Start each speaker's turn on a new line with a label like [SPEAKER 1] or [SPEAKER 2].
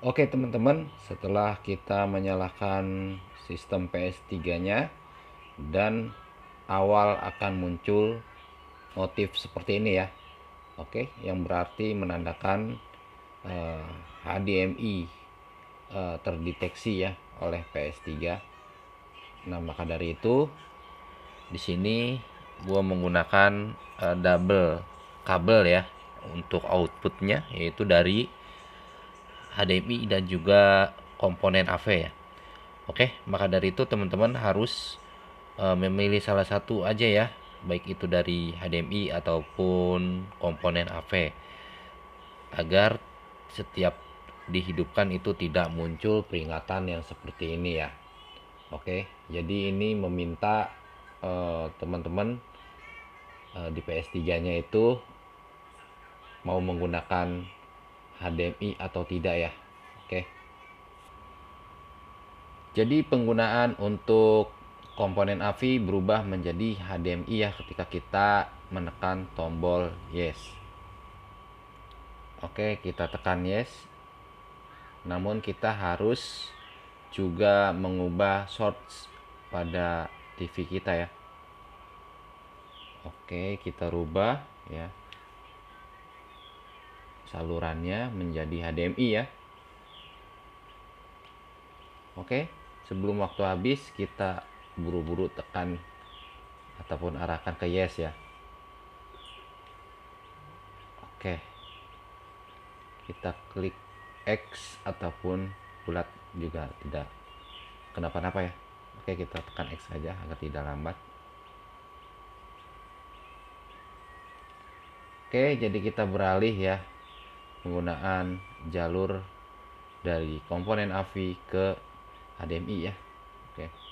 [SPEAKER 1] Oke teman-teman, setelah kita menyalakan sistem PS3-nya dan awal akan muncul motif seperti ini ya. Oke, yang berarti menandakan eh, HDMI eh, terdeteksi ya oleh PS3. Nah, maka dari itu di sini gua menggunakan eh, double kabel ya untuk outputnya yaitu dari HDMI dan juga komponen AV ya. Oke, maka dari itu teman-teman harus uh, memilih salah satu aja ya, baik itu dari HDMI ataupun komponen AV. Agar setiap dihidupkan itu tidak muncul peringatan yang seperti ini ya. Oke, jadi ini meminta eh, teman-teman uh, uh, di PS3-nya itu mau menggunakan HDMI atau tidak ya. Oke. Jadi penggunaan untuk komponen AV berubah menjadi HDMI ya ketika kita menekan tombol yes. Oke, kita tekan yes. Namun kita harus juga mengubah shorts pada TV kita ya. Oke, kita rubah ya salurannya menjadi HDMI ya. Oke, sebelum waktu habis kita buru-buru tekan ataupun arahkan ke yes ya. Oke. Kita klik X ataupun bulat juga tidak kenapa-napa ya. Oke, kita tekan X saja agar tidak lambat. Oke, jadi kita beralih ya penggunaan jalur dari komponen AV ke HDMI ya. Oke. Okay.